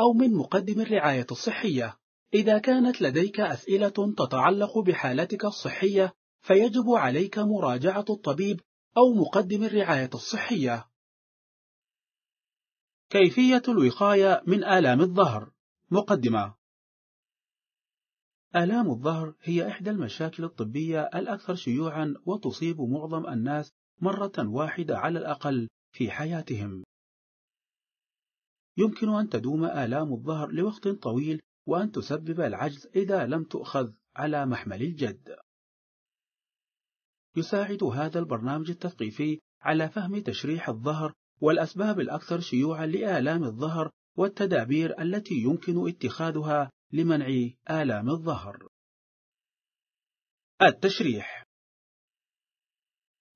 أو من مقدم الرعاية الصحية إذا كانت لديك أسئلة تتعلق بحالتك الصحية فيجب عليك مراجعة الطبيب أو مقدم الرعاية الصحية كيفية الوقاية من آلام الظهر مقدمة آلام الظهر هي إحدى المشاكل الطبية الأكثر شيوعا وتصيب معظم الناس مرة واحدة على الأقل في حياتهم يمكن أن تدوم آلام الظهر لوقت طويل وأن تسبب العجز إذا لم تؤخذ على محمل الجد. يساعد هذا البرنامج التثقيفي على فهم تشريح الظهر والأسباب الأكثر شيوعا لآلام الظهر والتدابير التي يمكن اتخاذها لمنع آلام الظهر. التشريح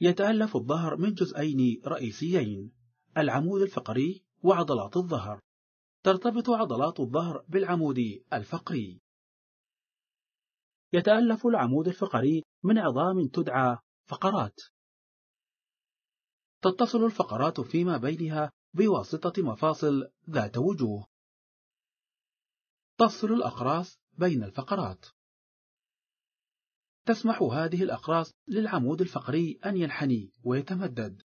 يتألف الظهر من جزئين رئيسيين العمود الفقري وعضلات الظهر ترتبط عضلات الظهر بالعمود الفقري يتألف العمود الفقري من عظام تدعى فقرات تتصل الفقرات فيما بينها بواسطة مفاصل ذات وجوه تفصل الأقراص بين الفقرات تسمح هذه الأقراص للعمود الفقري أن ينحني ويتمدد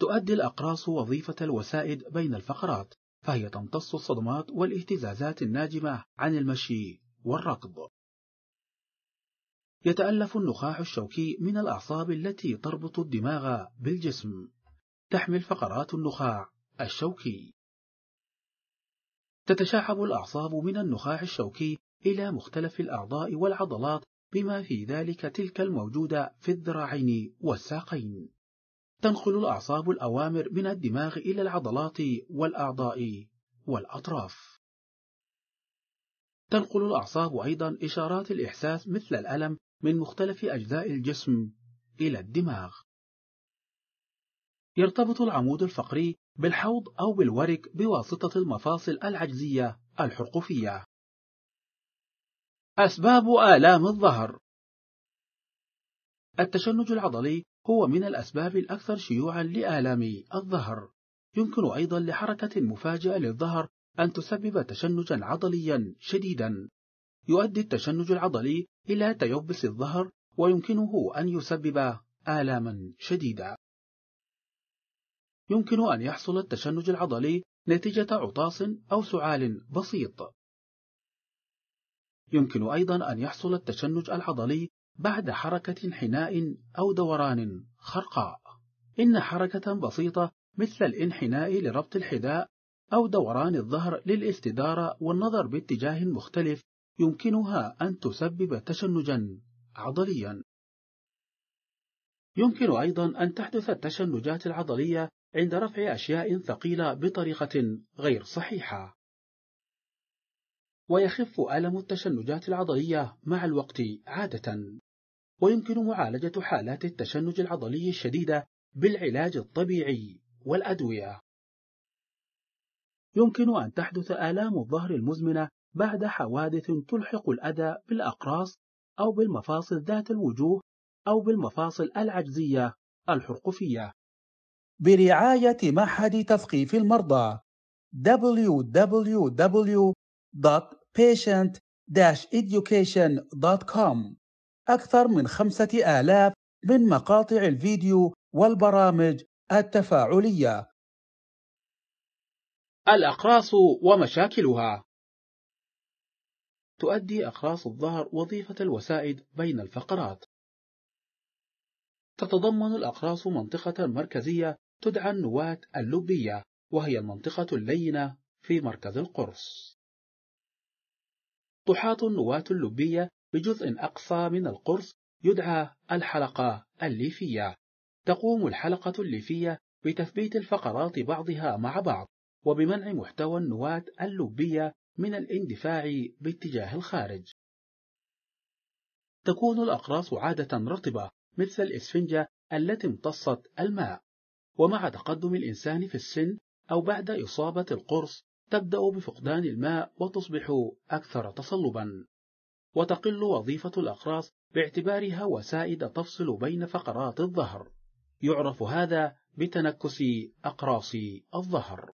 تؤدي الأقراص وظيفة الوسائد بين الفقرات فهي تمتص الصدمات والاهتزازات الناجمة عن المشي والركض يتألف النخاع الشوكي من الأعصاب التي تربط الدماغ بالجسم تحمل فقرات النخاع الشوكي تتشعب الأعصاب من النخاع الشوكي إلى مختلف الأعضاء والعضلات بما في ذلك تلك الموجودة في الذراعين والساقين تنقل الأعصاب الأوامر من الدماغ إلى العضلات والأعضاء والأطراف. تنقل الأعصاب أيضا إشارات الإحساس مثل الألم من مختلف أجزاء الجسم إلى الدماغ. يرتبط العمود الفقري بالحوض أو بالورك بواسطة المفاصل العجزية الحرقفية. أسباب آلام الظهر التشنج العضلي هو من الأسباب الأكثر شيوعا لآلام الظهر يمكن أيضا لحركة مفاجئة للظهر أن تسبب تشنجا عضليا شديدا يؤدي التشنج العضلي إلى تيبس الظهر ويمكنه أن يسبب آلاما شديدة يمكن أن يحصل التشنج العضلي نتيجة عطاس أو سعال بسيط يمكن أيضا أن يحصل التشنج العضلي بعد حركة انحناء أو دوران خرقاء إن حركة بسيطة مثل الانحناء لربط الحذاء أو دوران الظهر للاستدارة والنظر باتجاه مختلف يمكنها أن تسبب تشنجا عضليا يمكن أيضا أن تحدث التشنجات العضلية عند رفع أشياء ثقيلة بطريقة غير صحيحة ويخف ألم التشنجات العضلية مع الوقت عادة ويمكن معالجة حالات التشنج العضلي الشديدة بالعلاج الطبيعي والأدوية. يمكن أن تحدث آلام الظهر المزمنة بعد حوادث تلحق الأذى بالأقراص أو بالمفاصل ذات الوجوه أو بالمفاصل العجزية الحرقفية. برعاية معهد تثقيف المرضى www.patient-education.com أكثر من خمسة آلاف من مقاطع الفيديو والبرامج التفاعلية الأقراص ومشاكلها تؤدي أقراص الظهر وظيفة الوسائد بين الفقرات تتضمن الأقراص منطقة مركزية تدعى النواة اللبية وهي المنطقة اللينة في مركز القرص تحاط النواة اللبية بجزء أقصى من القرص يدعى الحلقة الليفية تقوم الحلقة الليفية بتثبيت الفقرات بعضها مع بعض وبمنع محتوى النواة اللبية من الاندفاع باتجاه الخارج تكون الأقراص عادة رطبة مثل الإسفنجة التي امتصت الماء ومع تقدم الإنسان في السن أو بعد إصابة القرص تبدأ بفقدان الماء وتصبح أكثر تصلبا وتقل وظيفة الأقراص باعتبارها وسائد تفصل بين فقرات الظهر يعرف هذا بتنكس أقراص الظهر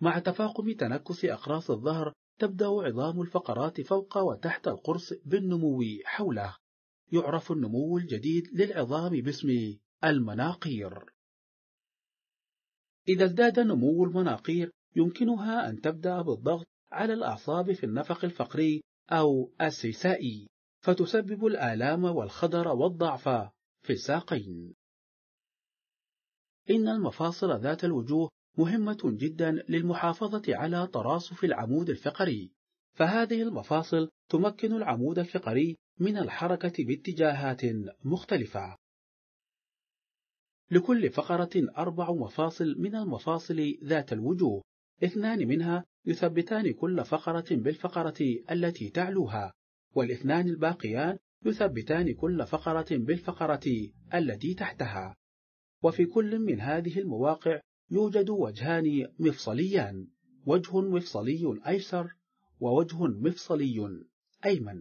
مع تفاقم تنكس أقراص الظهر تبدأ عظام الفقرات فوق وتحت القرص بالنمو حوله يعرف النمو الجديد للعظام باسم المناقير إذا ازداد نمو المناقير يمكنها أن تبدأ بالضغط على الأعصاب في النفق الفقري أو السيسائي فتسبب الآلام والخدر والضعف في الساقين إن المفاصل ذات الوجوه مهمة جدا للمحافظة على تراصف العمود الفقري فهذه المفاصل تمكن العمود الفقري من الحركة باتجاهات مختلفة لكل فقرة أربع مفاصل من المفاصل ذات الوجوه اثنان منها يثبتان كل فقرة بالفقرة التي تعلوها والاثنان الباقيان يثبتان كل فقرة بالفقرة التي تحتها وفي كل من هذه المواقع يوجد وجهان مفصليان وجه مفصلي أيسر ووجه مفصلي أيمن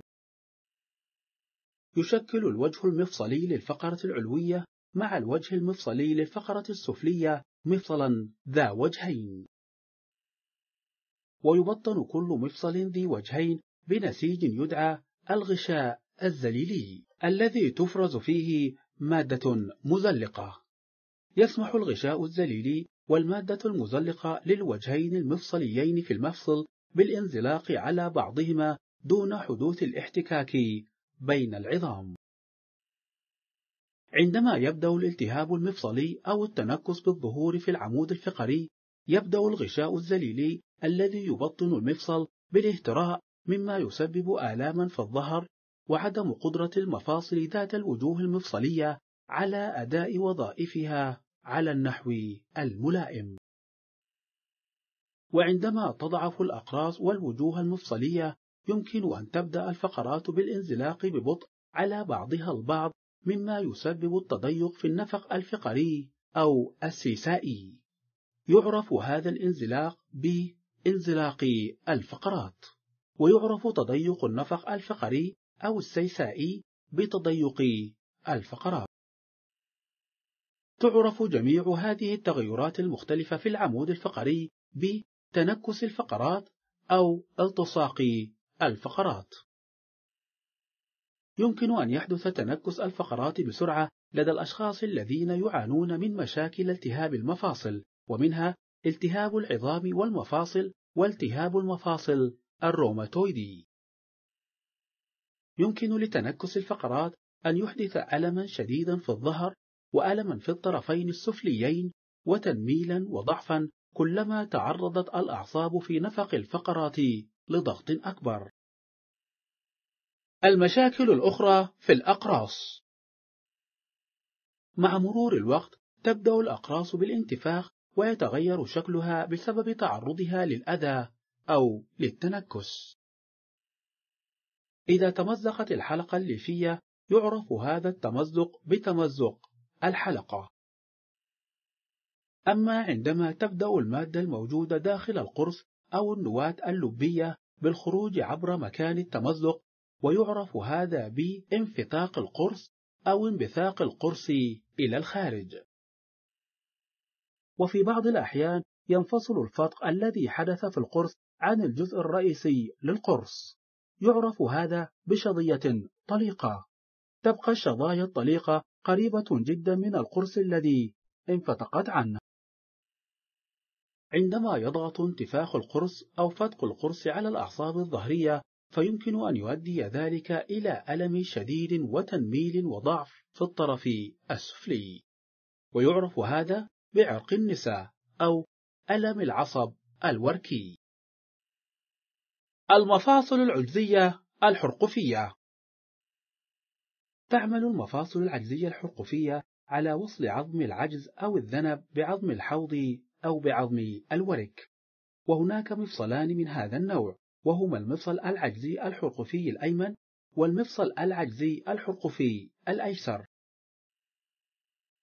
يشكل الوجه المفصلي للفقرة العلوية مع الوجه المفصلي للفقرة السفلية مفصلا ذا وجهين ويبطن كل مفصل ذي وجهين بنسيج يدعى الغشاء الزليلي الذي تفرز فيه مادة مزلقة يسمح الغشاء الزليلي والمادة المزلقة للوجهين المفصليين في المفصل بالانزلاق على بعضهما دون حدوث الاحتكاك بين العظام عندما يبدأ الالتهاب المفصلي أو التنكس بالظهور في العمود الفقري يبدأ الغشاء الزليلي الذي يبطن المفصل بالاهتراء مما يسبب آلاما في الظهر وعدم قدرة المفاصل ذات الوجوه المفصلية على أداء وظائفها على النحو الملائم وعندما تضعف الأقراص والوجوه المفصلية يمكن أن تبدأ الفقرات بالانزلاق ببطء على بعضها البعض مما يسبب التضيق في النفق الفقري أو السيسائي يعرف هذا الانزلاق ب انزلاق الفقرات ويعرف تضيق النفق الفقري أو السيسائي بتضيق الفقرات تعرف جميع هذه التغيرات المختلفة في العمود الفقري بتنكس الفقرات أو التصاق الفقرات يمكن أن يحدث تنكس الفقرات بسرعة لدى الأشخاص الذين يعانون من مشاكل التهاب المفاصل ومنها التهاب العظام والمفاصل والتهاب المفاصل الروماتويدي يمكن لتنكس الفقرات أن يحدث ألما شديدا في الظهر وألما في الطرفين السفليين وتنميلا وضعفا كلما تعرضت الأعصاب في نفق الفقرات لضغط أكبر المشاكل الأخرى في الأقراص مع مرور الوقت تبدأ الأقراص بالانتفاخ ويتغير شكلها بسبب تعرضها للأذى أو للتنكس. إذا تمزقت الحلقة الليفية يعرف هذا التمزق بتمزق الحلقة. أما عندما تبدأ المادة الموجودة داخل القرص أو النواة اللبية بالخروج عبر مكان التمزق ويعرف هذا بانفتاق القرص أو انبثاق القرص إلى الخارج. وفي بعض الأحيان ينفصل الفتق الذي حدث في القرص عن الجزء الرئيسي للقرص يعرف هذا بشظية طليقة تبقى الشظايا الطليقة قريبة جدا من القرص الذي انفتقت عنه عندما يضغط انتفاخ القرص أو فتق القرص على الأعصاب الظهرية فيمكن أن يؤدي ذلك إلى ألم شديد وتنميل وضعف في الطرف السفلي ويعرف هذا بعرق النساء أو ألم العصب الوركي المفاصل العجزية الحرقفية تعمل المفاصل العجزية الحرقفية على وصل عظم العجز أو الذنب بعظم الحوض أو بعظم الورك وهناك مفصلان من هذا النوع وهما المفصل العجزي الحرقفي الأيمن والمفصل العجزي الحرقفي الأيسر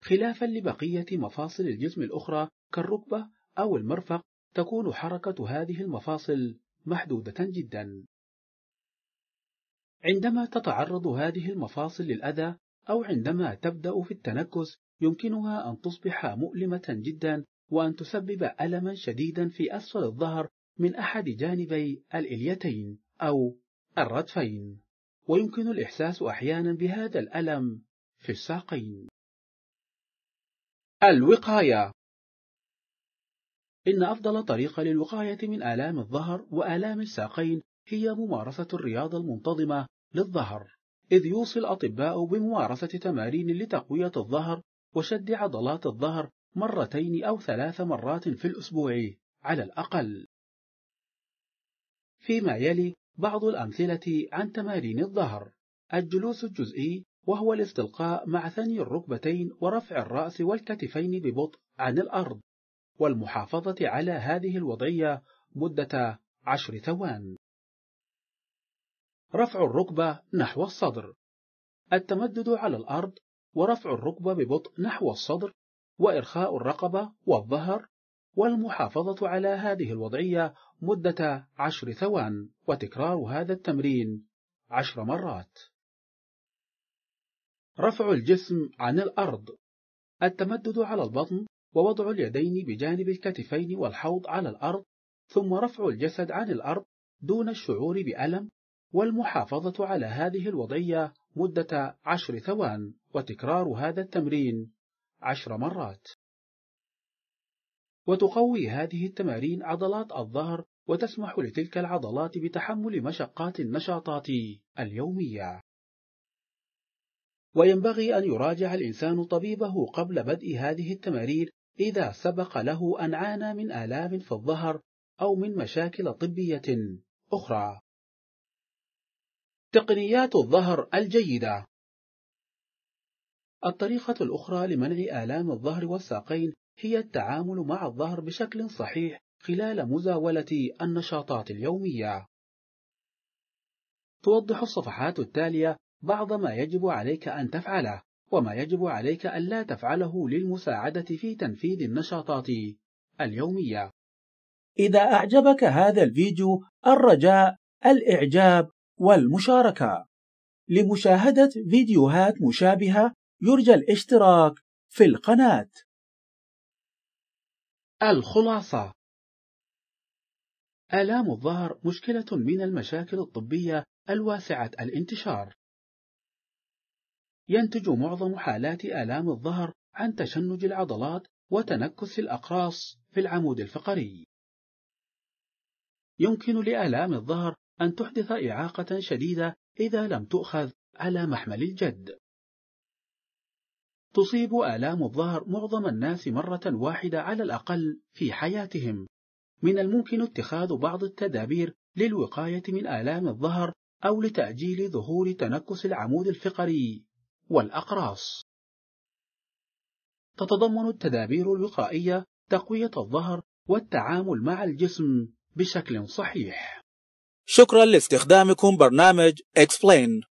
خلافا لبقية مفاصل الجسم الأخرى كالركبة أو المرفق تكون حركة هذه المفاصل محدودة جدا عندما تتعرض هذه المفاصل للأذى أو عندما تبدأ في التنكس يمكنها أن تصبح مؤلمة جدا وأن تسبب ألما شديدا في أسفل الظهر من أحد جانبي الإليتين أو الردفين ويمكن الإحساس أحيانا بهذا الألم في الساقين الوقاية إن أفضل طريقة للوقاية من آلام الظهر وآلام الساقين هي ممارسة الرياضة المنتظمة للظهر إذ يوصي الأطباء بممارسة تمارين لتقوية الظهر وشد عضلات الظهر مرتين أو ثلاث مرات في الأسبوع على الأقل فيما يلي بعض الأمثلة عن تمارين الظهر الجلوس الجزئي وهو الاستلقاء مع ثني الركبتين ورفع الرأس والكتفين ببطء عن الأرض والمحافظة على هذه الوضعية مدة عشر ثوان رفع الركبة نحو الصدر التمدد على الأرض ورفع الركبة ببطء نحو الصدر وإرخاء الرقبة والظهر والمحافظة على هذه الوضعية مدة عشر ثوان وتكرار هذا التمرين عشر مرات رفع الجسم عن الأرض التمدد على البطن ووضع اليدين بجانب الكتفين والحوض على الأرض ثم رفع الجسد عن الأرض دون الشعور بألم والمحافظة على هذه الوضعية مدة عشر ثوان وتكرار هذا التمرين عشر مرات وتقوي هذه التمارين عضلات الظهر وتسمح لتلك العضلات بتحمل مشقات النشاطات اليومية وينبغي أن يراجع الإنسان طبيبه قبل بدء هذه التمارين إذا سبق له أن عانى من آلام في الظهر أو من مشاكل طبية أخرى تقنيات الظهر الجيدة الطريقة الأخرى لمنع آلام الظهر والساقين هي التعامل مع الظهر بشكل صحيح خلال مزاولة النشاطات اليومية توضح الصفحات التالية بعض ما يجب عليك أن تفعله وما يجب عليك أن لا تفعله للمساعدة في تنفيذ النشاطات اليومية إذا أعجبك هذا الفيديو الرجاء الإعجاب والمشاركة لمشاهدة فيديوهات مشابهة يرجى الاشتراك في القناة الخلاصة آلام الظهر مشكلة من المشاكل الطبية الواسعة الانتشار ينتج معظم حالات آلام الظهر عن تشنج العضلات وتنكس الأقراص في العمود الفقري. يمكن لآلام الظهر أن تحدث إعاقة شديدة إذا لم تؤخذ على محمل الجد. تصيب آلام الظهر معظم الناس مرة واحدة على الأقل في حياتهم. من الممكن اتخاذ بعض التدابير للوقاية من آلام الظهر أو لتأجيل ظهور تنكس العمود الفقري والأقراص تتضمن التدابير الوقائية تقوية الظهر والتعامل مع الجسم بشكل صحيح شكرا لاستخدامكم برنامج Explain